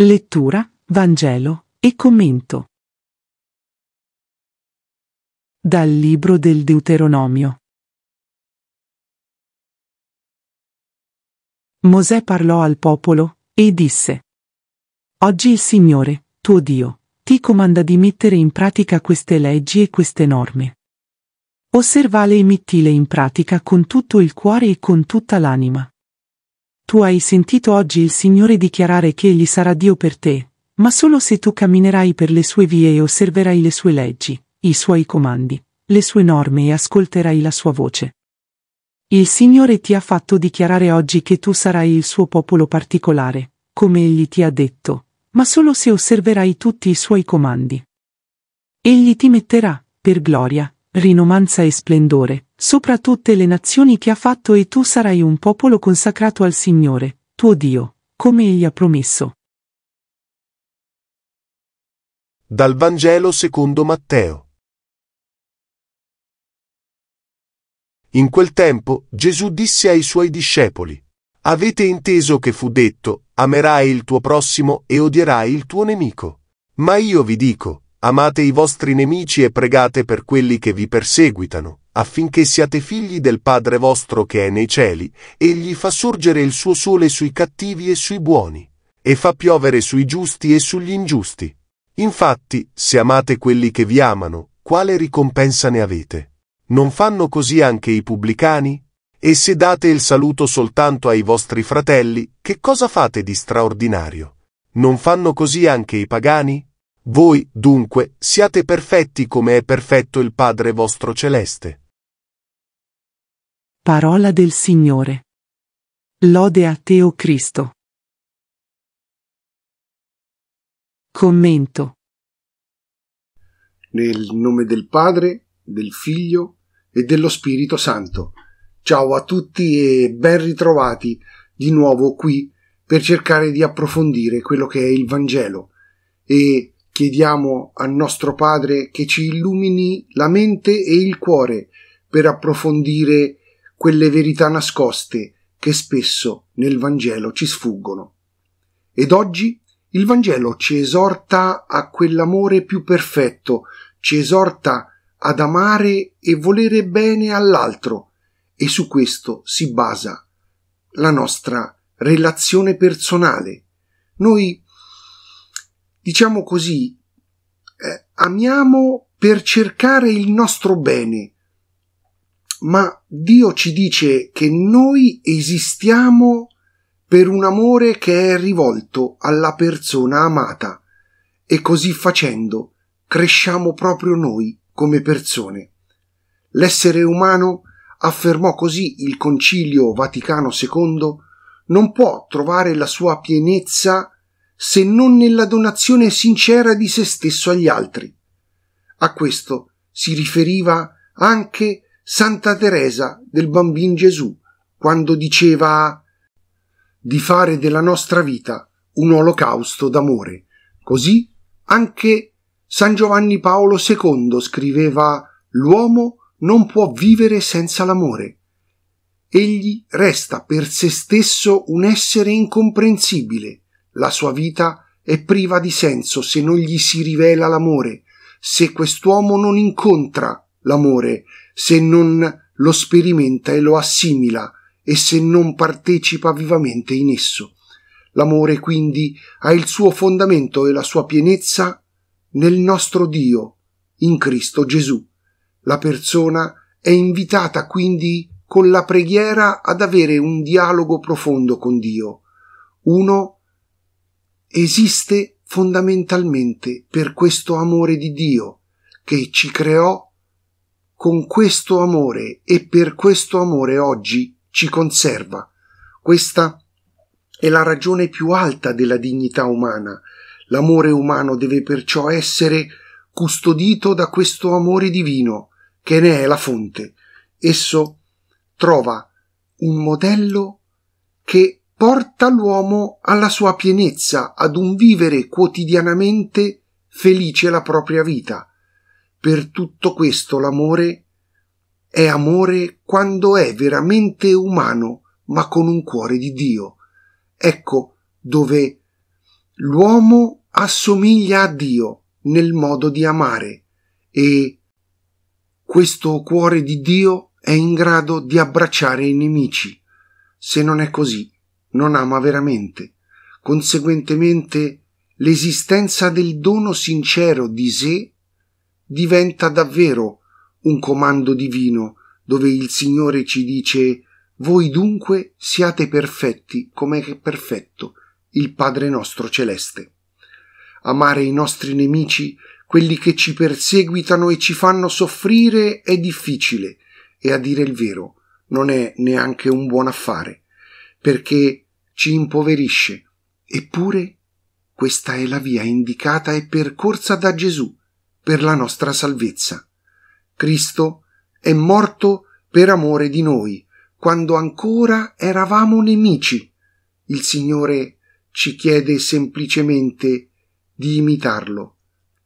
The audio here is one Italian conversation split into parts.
Lettura, Vangelo e commento. Dal libro del Deuteronomio. Mosè parlò al popolo e disse, Oggi il Signore, tuo Dio, ti comanda di mettere in pratica queste leggi e queste norme. Osservale e mettile in pratica con tutto il cuore e con tutta l'anima. Tu hai sentito oggi il Signore dichiarare che Egli sarà Dio per te, ma solo se tu camminerai per le sue vie e osserverai le sue leggi, i suoi comandi, le sue norme e ascolterai la sua voce. Il Signore ti ha fatto dichiarare oggi che tu sarai il suo popolo particolare, come Egli ti ha detto, ma solo se osserverai tutti i suoi comandi. Egli ti metterà, per gloria, rinomanza e splendore, sopra tutte le nazioni che ha fatto e tu sarai un popolo consacrato al Signore, tuo Dio, come egli ha promesso. Dal Vangelo secondo Matteo. In quel tempo Gesù disse ai suoi discepoli, Avete inteso che fu detto, amerai il tuo prossimo e odierai il tuo nemico. Ma io vi dico, Amate i vostri nemici e pregate per quelli che vi perseguitano, affinché siate figli del Padre vostro che è nei cieli, egli fa sorgere il suo sole sui cattivi e sui buoni, e fa piovere sui giusti e sugli ingiusti. Infatti, se amate quelli che vi amano, quale ricompensa ne avete? Non fanno così anche i pubblicani? E se date il saluto soltanto ai vostri fratelli, che cosa fate di straordinario? Non fanno così anche i pagani? Voi, dunque, siate perfetti come è perfetto il Padre vostro celeste. Parola del Signore. Lode a te, o Cristo. Commento. Nel nome del Padre, del Figlio e dello Spirito Santo. Ciao a tutti e ben ritrovati di nuovo qui per cercare di approfondire quello che è il Vangelo e Chiediamo al nostro Padre che ci illumini la mente e il cuore per approfondire quelle verità nascoste che spesso nel Vangelo ci sfuggono. Ed oggi il Vangelo ci esorta a quell'amore più perfetto, ci esorta ad amare e volere bene all'altro e su questo si basa la nostra relazione personale. Noi diciamo così, eh, amiamo per cercare il nostro bene, ma Dio ci dice che noi esistiamo per un amore che è rivolto alla persona amata e così facendo cresciamo proprio noi come persone. L'essere umano, affermò così il Concilio Vaticano II, non può trovare la sua pienezza se non nella donazione sincera di se stesso agli altri. A questo si riferiva anche Santa Teresa del bambino Gesù, quando diceva di fare della nostra vita un olocausto d'amore. Così anche San Giovanni Paolo II scriveva L'uomo non può vivere senza l'amore. Egli resta per se stesso un essere incomprensibile, la sua vita è priva di senso se non gli si rivela l'amore, se quest'uomo non incontra l'amore, se non lo sperimenta e lo assimila e se non partecipa vivamente in esso. L'amore quindi ha il suo fondamento e la sua pienezza nel nostro Dio, in Cristo Gesù. La persona è invitata quindi con la preghiera ad avere un dialogo profondo con Dio, uno esiste fondamentalmente per questo amore di Dio che ci creò con questo amore e per questo amore oggi ci conserva. Questa è la ragione più alta della dignità umana. L'amore umano deve perciò essere custodito da questo amore divino che ne è la fonte. Esso trova un modello che porta l'uomo alla sua pienezza, ad un vivere quotidianamente felice la propria vita. Per tutto questo l'amore è amore quando è veramente umano, ma con un cuore di Dio. Ecco dove l'uomo assomiglia a Dio nel modo di amare e questo cuore di Dio è in grado di abbracciare i nemici. Se non è così, non ama veramente, conseguentemente l'esistenza del dono sincero di sé diventa davvero un comando divino dove il Signore ci dice voi dunque siate perfetti come è perfetto il Padre nostro celeste. Amare i nostri nemici, quelli che ci perseguitano e ci fanno soffrire, è difficile e a dire il vero non è neanche un buon affare perché ci impoverisce. Eppure questa è la via indicata e percorsa da Gesù per la nostra salvezza. Cristo è morto per amore di noi, quando ancora eravamo nemici. Il Signore ci chiede semplicemente di imitarlo,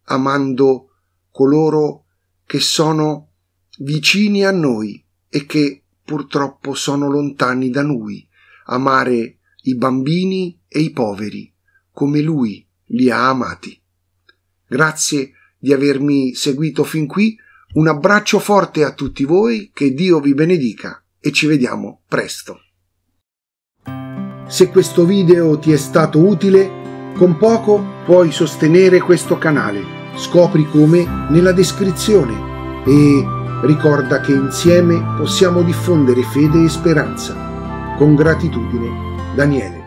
amando coloro che sono vicini a noi e che purtroppo sono lontani da Lui amare i bambini e i poveri, come lui li ha amati. Grazie di avermi seguito fin qui, un abbraccio forte a tutti voi, che Dio vi benedica e ci vediamo presto. Se questo video ti è stato utile, con poco puoi sostenere questo canale. Scopri come nella descrizione e ricorda che insieme possiamo diffondere fede e speranza. Con gratitudine, Daniele.